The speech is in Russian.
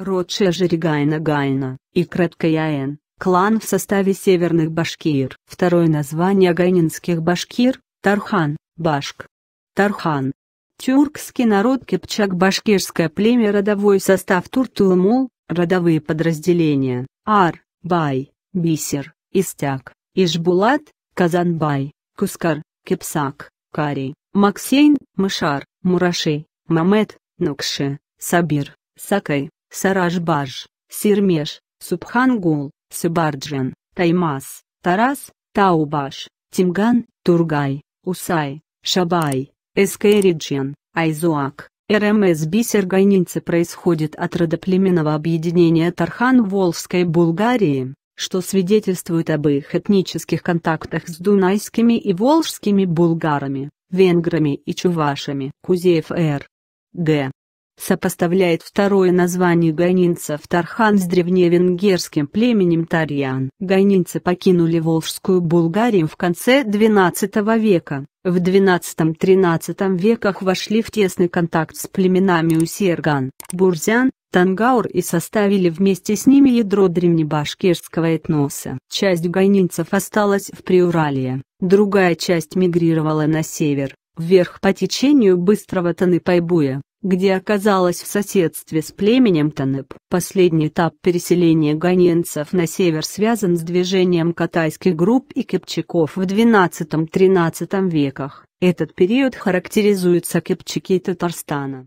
Род Шежери Гайна Гайна, и Краткаяен, клан в составе северных башкир. Второе название гайнинских башкир – Тархан, башк. Тархан. Тюркский народ Кипчак башкирское племя родовой состав Туртулмул, родовые подразделения, Ар, Бай, Бисер, Истяк, Ишбулат, Казанбай, Кускар, Кипсак, Кари, Максейн, Мышар, Мураши, Мамед, Нукши, Сабир, Сакай, Саражбаж, Сирмеш, Субхангул, Сыбарджан, Таймас, Тарас, Таубаш, Тимган, Тургай, Усай, Шабай, Эскериджан, Айзуак. РМСБ Сергайнинцы происходит от родоплеменного объединения Тархан Волжской Булгарии, что свидетельствует об их этнических контактах с дунайскими и волжскими булгарами, венграми и чувашами. Кузеев Р. Г сопоставляет второе название гайнинцев Тархан с древневенгерским племенем Тарьян. Гайнинцы покинули Волжскую Булгарию в конце XII века, в XII-XIII веках вошли в тесный контакт с племенами Усерган, Бурзян, Тангаур и составили вместе с ними ядро древнебашкирского этноса. Часть гайнинцев осталась в Приуралье, другая часть мигрировала на север, вверх по течению быстрого Таны-Пайбуя где оказалась в соседстве с племенем Танеп. Последний этап переселения гоненцев на север связан с движением катайских групп и кипчаков в XII-XIII веках. Этот период характеризуется кипчаки Татарстана.